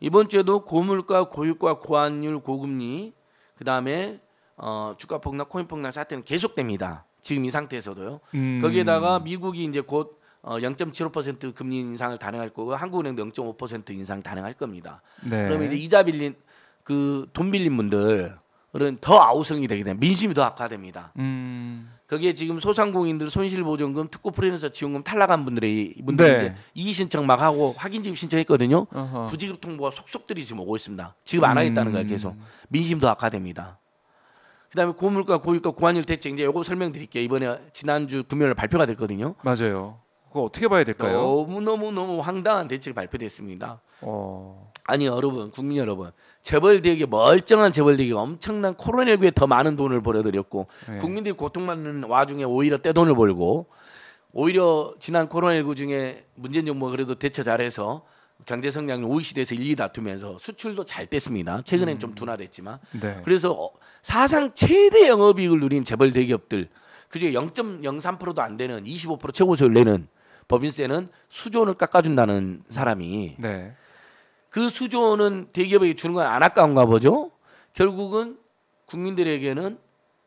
이번 주에도 고물가, 고유가, 고환율, 고금리, 그 다음에 어, 주가 폭락, 코인 폭락 사태는 계속됩니다. 지금 이 상태에서도요. 음. 거기에다가 미국이 이제 곧 어, 0.75% 금리 인상을 단행할 거고 한국은행도 0.5% 인상 단행할 겁니다. 네. 그러면 이제 이자 빌린 그 돈 빌린 분들은 더 아우성이 되게 됩니다. 민심이 더 악화됩니다. 음. 거기에 지금 소상공인들 손실보증금 특구 프리랜서 지원금 탈락한 분들이 분들이 네. 이제 이의 신청 막 하고 확인지급 신청했거든요. 어허. 부지급 통보가 속속들이 지금 오고 있습니다. 지급 안 음. 하겠다는 거예요. 계속 음. 민심도 악화됩니다. 그다음에 고물가 고유가 고환율 대책 이제 요거 설명드릴게요. 이번에 지난주 금요일 발표가 됐거든요. 맞아요. 그거 어떻게 봐야 될까요? 너무 너무 너무 황당한 대책이 발표됐습니다. 어... 아니 여러분 국민 여러분 재벌 대기에 멀쩡한 재벌 대기가 엄청난 코로나19에 더 많은 돈을 벌어들였고 네. 국민들이 고통받는 와중에 오히려 떼돈을 벌고 오히려 지난 코로나19 중에 문재인 정부가 그래도 대처 잘해서 경제 성장률 OECD에서 1, 2 다투면서 수출도 잘 됐습니다. 최근엔 음. 좀 둔화됐지만 네. 그래서 어, 사상 최대 영업이익을 누린 재벌 대기업들 그중에 0.03%도 안 되는 25% 최고 수율 내는 법인세는 수조 원을 깎아준다는 사람이 네. 그 수조는 대기업에게 주는 건 안 아까운가 보죠. 결국은 국민들에게는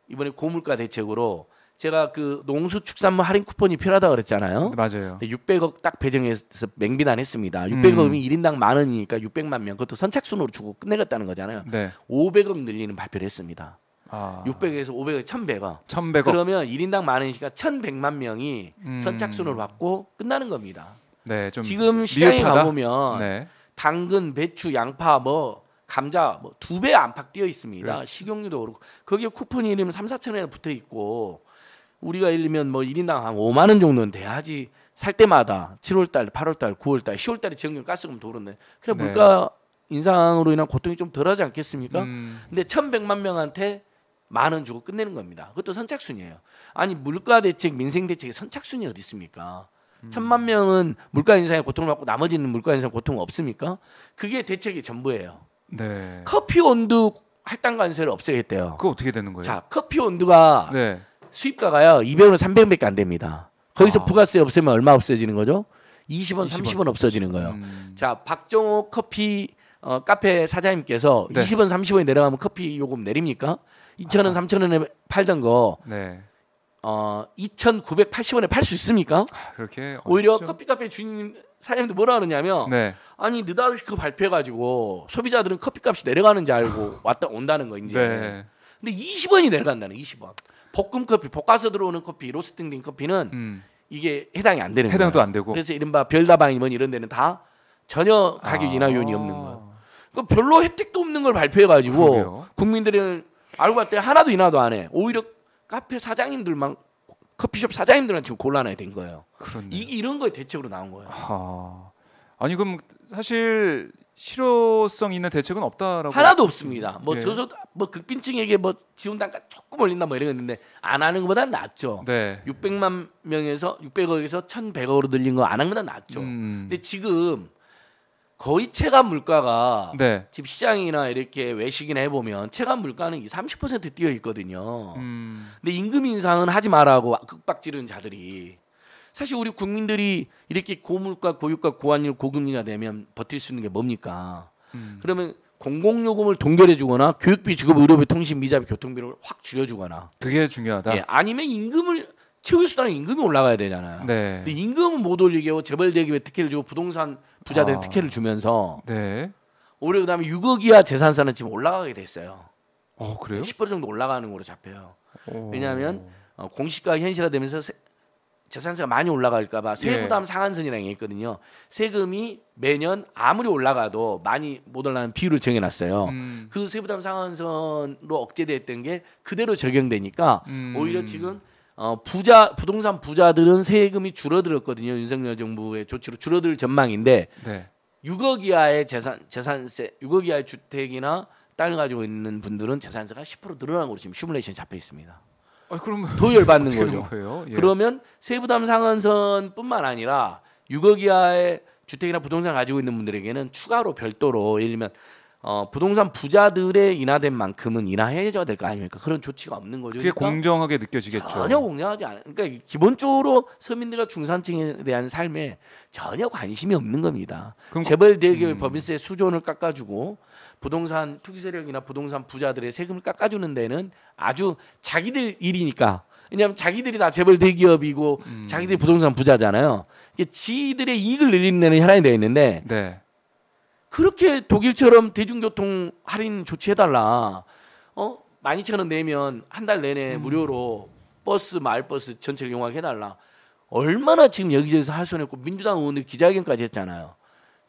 이번에 고물가 대책으로 제가 그 농수축산물 할인 쿠폰이 필요하다 고 그랬잖아요. 네, 맞아요. 600억 딱 배정해서 맹비난 했습니다. 600억이 음. 1인당 만 원이니까 600만 명 그것도 선착순으로 주고 끝내겠다는 거잖아요. 네. 500억 늘리는 발표를 했습니다. 아. 600에서 500억 1100억. 1100억. 그러면 1인당 만 원이니까 1100만 명이 음. 선착순으로 받고 끝나는 겁니다. 네, 좀 지금 시장에 가 보면 네. 당근, 배추, 양파, 뭐 감자 뭐 두 배 안팎 뛰어 있습니다. 네. 식용유도 그렇고 거기에 쿠폰이 이면 3, 4천 원에 붙어 있고 우리가 예를 면뭐 1인당 한 5만 원 정도는 돼야지 살 때마다 7월 달, 8월 달, 9월 달, 10월 달에 지역금 가스금 도는네 그래 네. 물가 인상으로 인한 고통이 좀 덜하지 않겠습니까? 음. 근데 1,100만 명한테 만 원 주고 끝내는 겁니다. 그것도 선착순이에요. 아니 물가 대책, 민생 대책의 선착순이 어디 있습니까? 음. 천만 명은 물가 인상에 고통을 받고 나머지는 물가 인상 고통 없습니까? 그게 대책이 전부예요. 네. 커피 온도 할당 관세를 없애겠대요. 그거 어떻게 되는 거예요? 자, 커피 온도가 네. 수입가가요. 200원에서 300원밖에 안 됩니다. 거기서 아. 부가세 없애면 얼마 없어지는 거죠? 20원, 20원. 30원 없어지는 거예요. 음. 자, 박정호 커피 어, 카페 사장님께서 네. 20원, 30원이 내려가면 커피 요금 내립니까? 2천원 아. 3 0원에 팔던 거 네. 어 2,980원에 팔 수 있습니까? 아, 그렇게 오히려 커피 카페 주인 사장님도 뭐라 그러냐면 네. 아니 느닷없이 그 발표해가지고 소비자들은 커피값이 내려가는지 알고 왔다 온다는 거 이제. 네. 근데 20원이 내려간다는 20원. 볶음 커피, 볶아서 들어오는 커피, 로스팅된 커피는 음. 이게 해당이 안 되는 해당도 거예요. 안 되고. 그래서 이른바 별다방 이번 뭐 이런 데는 다 전혀 가격 아. 인하 요인이 없는 거예요. 그 별로 혜택도 없는 걸 발표해가지고 국민들은 알고 봤더니 하나도 인하도 안 해. 오히려 카페 사장님들만 커피숍 사장님들은 지금 곤란해 된 거예요. 그렇네. 이 이런 거에 대책으로 나온 거예요. 하... 아니 그럼 사실 실효성 있는 대책은 없다라고 하나도 없습니다. 뭐 예. 저소 뭐 극빈층에게 뭐 지원 단가 조금 올린다 뭐 이런 거 있는데 안 하는 것보다 낫죠. 네. 600만 명에서 600억에서 1,100억으로 늘린 거안한 거보다 낫죠. 음. 근데 지금 거의 체감 물가가 네. 집 시장이나 이렇게 외식이나 해보면 체감 물가는 30% 뛰어 있거든요. 음. 근데 임금 인상은 하지 말라고 극박지른 자들이 사실 우리 국민들이 이렇게 고물가, 고유가, 고환율, 고금리가 되면 버틸 수 있는 게 뭡니까? 음. 그러면 공공요금을 동결해주거나 교육비, 지급 의료비, 통신, 미자비, 교통비를 확 줄여주거나 그게 중요하다. 예, 아니면 임금을 체육수단은 임금이 올라가야 되잖아요. 네. 근데 임금은 못 올리게 재벌 대기업에 특혜를 주고 부동산 부자들에 아. 특혜를 주면서 네. 올해 그다음에 6억 이하 재산세는 지금 올라가게 됐어요. 어 그래요? 10% 정도 올라가는 거로 잡혀요. 오. 왜냐하면 어, 공시가 현실화되면서 세, 재산세가 많이 올라갈까봐 세부담 네. 상한선이라는 게 있거든요. 세금이 매년 아무리 올라가도 많이 못 올라가는 비율을 정해놨어요. 음. 그 세부담 상한선으로 억제됐던 게 그대로 적용되니까 음. 오히려 지금 어, 부자 부동산 부자들은 세금이 줄어들었거든요. 윤석열 정부의 조치로 줄어들 전망인데 네. 6억 이하의 재산 재산세 6억 이하의 주택이나 땅을 가지고 있는 분들은 재산세가 10% 늘어나고 지금 시뮬레이션 잡혀 있습니다. 아, 그러더 열받는 거죠. 예. 그러면 세부담 상한선뿐만 아니라 6억 이하의 주택이나 부동산 가지고 있는 분들에게는 추가로 별도로 예를 들면 어, 부동산 부자들의 인하된 만큼은 인하해줘야 될 거 아닙니까? 그런 조치가 없는 거죠. 그게 그러니까 공정하게 느껴지겠죠. 전혀 공정하지 않아요. 그러니까 기본적으로 서민들과 중산층에 대한 삶에 전혀 관심이 없는 겁니다. 재벌 대기업 음. 법인세 수준을 깎아주고 부동산 투기 세력이나 부동산 부자들의 세금을 깎아주는 데는 아주 자기들 일이니까 왜냐하면 자기들이 다 재벌 대기업이고 음. 자기들이 부동산 부자잖아요. 이게 지들의 이익을 늘리는 데는 현안이 되어 있는데 네. 그렇게 독일처럼 대중교통 할인 조치해달라. 어? 12,000원 내면 한 달 내내 음. 무료로 버스, 마을버스 전체를 이용하게달라 얼마나 지금 여기저기서 하소연했고 민주당 의원들 기자회견까지 했잖아요.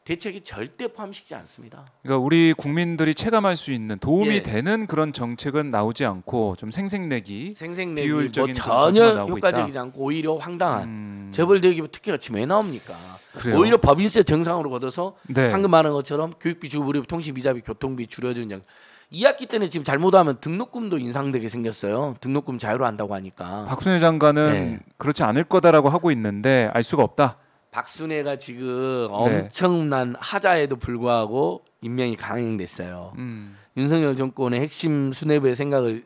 대책이 절대 포함시키지 않습니다. 그러니까 우리 국민들이 체감할 수 있는 도움이 예. 되는 그런 정책은 나오지 않고 좀 생색내기, 생색내기 비율적인 뭐 전혀 효과적이지 있다. 않고 오히려 황당한 음. 재벌대기업 특혜같이 왜 나옵니까? 그래요. 오히려 법인세 정상으로 걷어서 네. 방금 말한 것처럼 교육비, 주거비, 통신비자비, 교통비 줄여주는 양. 2학기 때는 지금 잘못하면 등록금도 인상되게 생겼어요. 등록금 자유로 한다고 하니까. 박순애 장관은 네. 그렇지 않을 거다라고 하고 있는데 알 수가 없다. 박순애가 지금 네. 엄청난 하자에도 불구하고 임명이 강행됐어요. 음. 윤석열 정권의 핵심 수뇌부의 생각을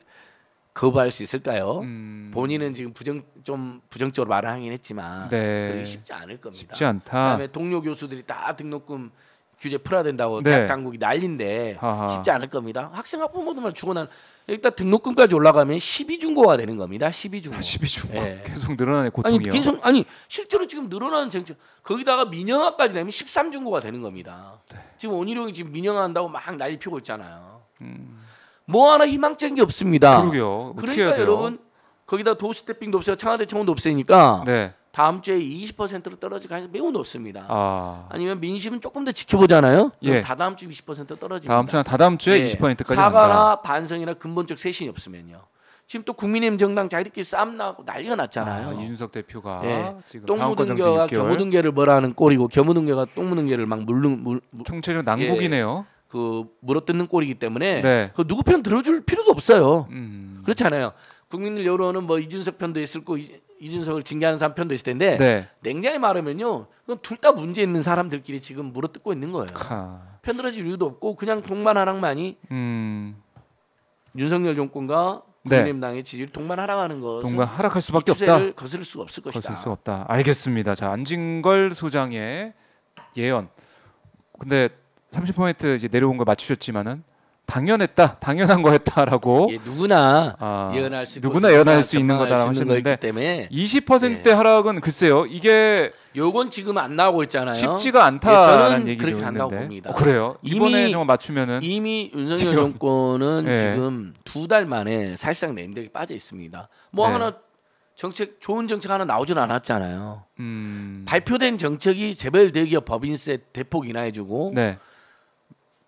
거부할 수 있을까요? 음... 본인은 지금 부정 좀 부정적으로 말을 하긴 했지만 네. 그게 쉽지 않을 겁니다. 쉽지 않다. 그다음에 동료 교수들이 다 등록금 규제 풀어야 된다고 네. 대학 당국이 난린데 쉽지 않을 겁니다. 학생 학부모들만 주고난 일단 등록금까지 올라가면 12중고가 되는 겁니다. 12중고. 12중고. 아, 네. 계속 늘어나는 고통이요. 아니, 계속, 아니 실제로 지금 늘어나는 정책 거기다가 민영화까지 되면 13중고가 되는 겁니다. 네. 지금 원희룡이 지금 민영화한다고 막 난리 피고 있잖아요. 음. 뭐 하나 희망적인 게 없습니다. 그러게요. 그러니까 여러분 거기다 도시 대핑도 없어요. 청와대 청원도 없으니까 네. 다음 주에 20%로 떨어질 가능성이 매우 높습니다. 아. 니면 민심은 조금 더 지켜보잖아요. 예. 다다음 주20% 떨어집니다. 다음 주나 다다음 주에 예. 20%까지 사과나 반성이나 근본적 쇄신이 없으면요. 지금 또 국민의힘 정당 자기들끼리 싸움 나고 난리가 났잖아요. 아, 이준석 대표가 예. 지금 똥무등겨가 겨무등겨를 뭐라는 꼴이고 겨무등겨가 똥무등겨를 막 물른 물, 물 총체적 난국이네요. 예. 예. 그 물어뜯는 꼴이기 때문에 네. 그 누구 편 들어줄 필요도 없어요. 음. 그렇지 않아요. 국민들 여론은 뭐 이준석 편도 있을 거 이준석을 징계하는 사람 편도 있을 텐데 네. 냉장히 말하면요 그건 둘다 문제 있는 사람들끼리 지금 물어뜯고 있는 거예요. 하. 편들어질 이유도 없고 그냥 동반하락만이 음. 윤석열 정권과 국민의당의 네. 지지율 동반 하락하는 것 동반 하락할 수밖에 없다. 거슬 수 없을 것이다. 거슬 수 없다. 알겠습니다. 자 안진걸 소장의 예언. 근데 30% 이제 내려온 걸 맞추셨지만은 당연했다, 당연한 거였다라고. 예, 누구나 아, 예언할 수 누구나 예언할 수 있는 거다라고 하셨는데 때문에 20%대 예. 하락은 글쎄요, 이게 요건 지금 안 나오고 있잖아요. 쉽지가 예, 않다라는 예, 얘기를 했는데. 어, 그래요? 이번에 이미, 정말 맞추면은 이미 윤석열 지금, 정권은 예. 지금 두 달 만에 사실상 랜드에 빠져 있습니다. 뭐 네. 하나 정책 좋은 정책 하나 나오진 않았잖아요. 음. 발표된 정책이 재벌 대기업 법인세 대폭 인하해주고. 네.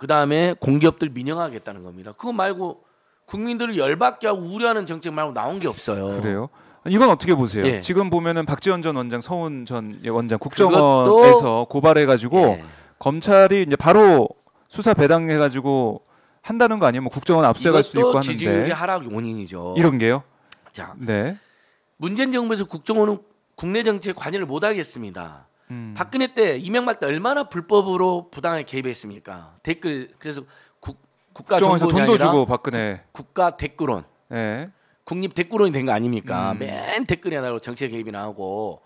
그 다음에 공기업들 민영화하겠다는 겁니다. 그거 말고 국민들을 열받게 하고 우려하는 정책 말고 나온 게 없어요. 그래요? 이건 어떻게 보세요? 예. 지금 보면은 박지원 전 원장, 서훈 전 원장 국정원에서 고발해가지고 예. 검찰이 이제 바로 수사 배당해가지고 한다는 거 아니에요? 뭐 국정원 압수해갈 수도 있고 하는데 지지율이 하락 원인이죠. 이런 게요? 자, 네. 문재인 정부에서 국정원은 국내 정치에 관여를 못 하겠습니다. 음. 박근혜 때 이명박 때 얼마나 불법으로 부당하게 개입했습니까? 댓글 그래서 국, 국가 정에서 돈도 주고 박근혜 국가 댓글론 네. 예. 국립 댓글론이 된 거 아닙니까? 음. 맨 댓글이 하나로 정치 개입이 나오고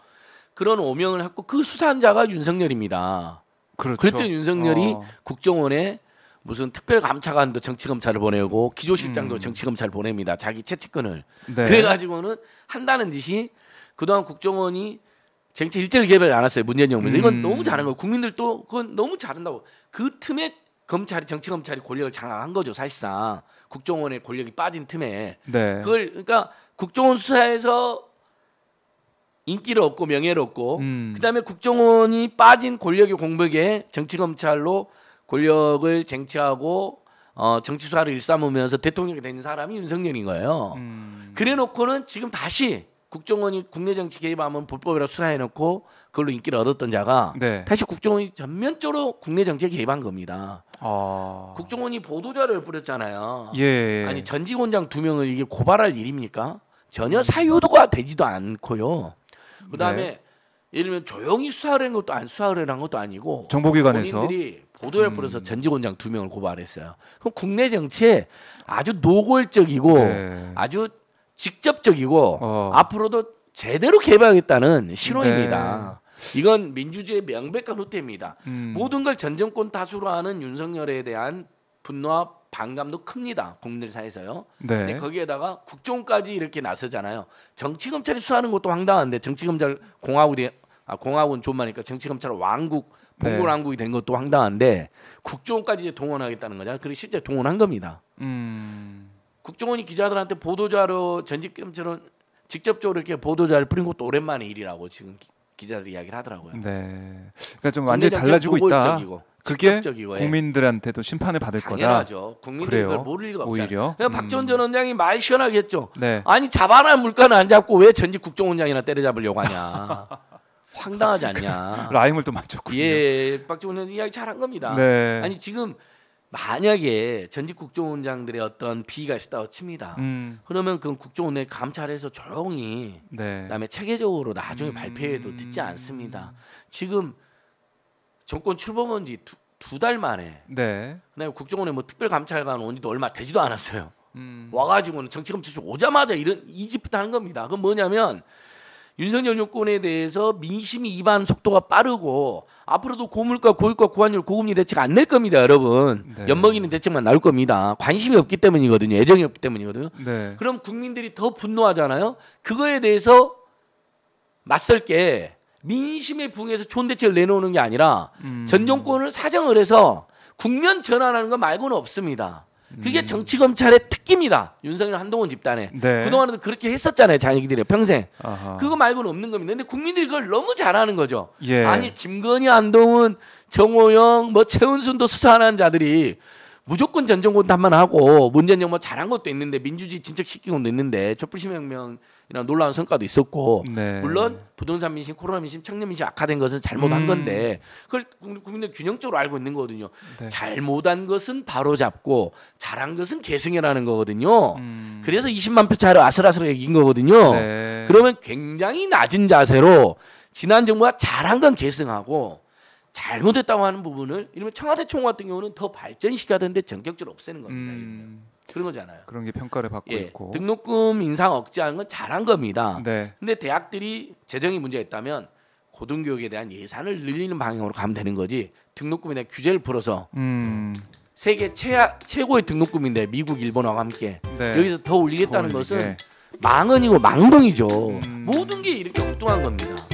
그런 오명을 했고 그 수사한 자가 윤석열입니다. 그렇죠. 그랬더니 윤석열이 어. 국정원에 무슨 특별감찰관도 정치검찰을 보내고 기조실장도 음. 정치검찰 을 보냅니다. 자기 채찍근을. 네. 그래가지고는 한다는 짓이 그동안 국정원이 정치 일절 제개발을안 왔어요 문재인 정부에서 이건 음. 너무 잘한 거 국민들도 그건 너무 잘한다고 그 틈에 검찰이 정치 검찰이 권력을 장악한 거죠 사실상 국정원의 권력이 빠진 틈에 네. 그걸 그러니까 국정원 수사에서 인기를 얻고 명예를 얻고 음. 그다음에 국정원이 빠진 권력의 공백에 정치 검찰로 권력을 쟁취하고 어, 정치 수사를 일삼으면서 대통령이 된 사람이 윤석열인 거예요. 음. 그래놓고는 지금 다시 국정원이 국내 정치 개입하면 불법이라 수사해놓고 그걸로 인기를 얻었던 자가 네. 다시 국정원이 전면적으로 국내 정치에 개입한 겁니다. 아... 국정원이 보도자를 뿌렸잖아요. 예. 아니 전직 원장 두 명을 이게 고발할 일입니까? 전혀 사유도가 되지도 않고요. 그다음에 네. 예를 들면 조용히 수사를 한 것도 안 수사를 한 것도 아니고 정보기관에서 본인들이 보도를 음. 뿌려서 전직 원장 두 명을 고발했어요. 그럼 국내 정치에 아주 노골적이고 네. 아주 직접적이고 어. 앞으로도 제대로 개방했다는 신호입니다. 네. 이건 민주주의 명백한 후퇴입니다. 음. 모든 걸 전정권 다수로 하는 윤석열에 대한 분노와 반감도 큽니다. 국민들 사이에서요. 네. 근데 거기에다가 국정까지 이렇게 나서잖아요. 정치 검찰이 수하는 사 것도 황당한데 정치 검찰 공화국이 아 공화국은 좀마니까 정치 검찰 왕국 봉골 네. 왕국이 된 것도 황당한데 국정까지 동원하겠다는 거잖아요. 그리고 실제 동원한 겁니다. 음. 국정원이 기자들한테 보도자료 전직 겸찰은 직접적으로 이렇게 보도자를 뿌린 것도 오랜만의 일이라고 지금 기, 자들이 이야기를 하더라고요. 네, 그러니까 좀 완전히 달라지고 있다. 직접적이고, 예. 국민들한테도 심판을 받을 당연하죠. 거다. 국민들 그걸 모를 리가 없잖아요. 오히려 그러 박지원 음. 전 원장이 말 시원하게 했죠. 네. 아니 잡아라 물가는 안 잡고 왜 전직 국정원장이나 때려잡으려고 하냐. 황당하지 않냐. 라임을 또 맞췄군요. 예, 박지원 전 이야기 잘한 겁니다. 네. 아니 지금 만약에 전직 국정원장들의 어떤 비위가 있었다고 칩니다. 음. 그러면 그 국정원에 감찰해서 조용히 네. 그다음에 체계적으로 나중에 음. 발표해도 듣지 않습니다. 지금 정권 출범한 지 두 달 만에 네. 그다음에 국정원에 뭐 특별 감찰관 온지도 얼마 되지도 않았어요. 음. 와가지고는 정치검찰청 오자마자 이런 이 집부터 하는 겁니다. 그건 뭐냐면 윤석열 정권에 대해서 민심이 이반 속도가 빠르고 앞으로도 고물가, 고유가, 고환율, 고금리 대책 안 낼 겁니다, 여러분. 네. 연먹이는 대책만 나올 겁니다. 관심이 없기 때문이거든요. 애정이 없기 때문이거든요. 네. 그럼 국민들이 더 분노하잖아요. 그거에 대해서 맞설 게 민심의 붕에서 좋은 대책을 내놓는 게 아니라 음. 전 정권을 사정을 해서 국면 전환하는 거 말고는 없습니다. 그게 음. 정치 검찰의 특기입니다. 윤석열 한동훈 집단에 네. 그동안에도 그렇게 했었잖아요. 자기들이 평생 아하. 그거 말고는 없는 겁니다. 근데 국민들이 그걸 너무 잘하는 거죠. 예. 아니 김건희, 안동훈, 정호영, 뭐 최은순도 수사하는 자들이 무조건 전정권 탓만 하고 문재인 정부 잘한 것도 있는데 민주주의 진척시킨 것도 있는데 촛불시민혁명이나 놀라운 성과도 있었고 네. 물론 부동산 민심, 코로나 민심, 청년 민심 악화된 것은 잘못한 음. 건데 그걸 국민들 균형적으로 알고 있는 거거든요. 네. 잘못한 것은 바로 잡고 잘한 것은 계승해라는 거거든요. 음. 그래서 20만 표 차로 아슬아슬하게 이긴 거거든요. 네. 그러면 굉장히 낮은 자세로 지난 정부가 잘한 건 계승하고 잘못했다고 하는 부분을 이러면 청와대 총 같은 경우는 더 발전시켜야 되는데 전격적으로 없애는 겁니다. 음. 그런 거잖아요. 그런 게 평가를 받고 예, 있고 등록금 인상 억제하는 건 잘한 겁니다. 네. 근데 대학들이 재정이 문제 있다면 고등교육에 대한 예산을 늘리는 방향으로 가면 되는 거지 등록금에 대한 규제를 풀어서 음. 세계 최하, 최고의 등록금인데 미국, 일본하고 함께 네. 여기서 더 올리겠다는 더 것은 망언이고 망동이죠. 음. 모든 게 이렇게 엉뚱한 겁니다.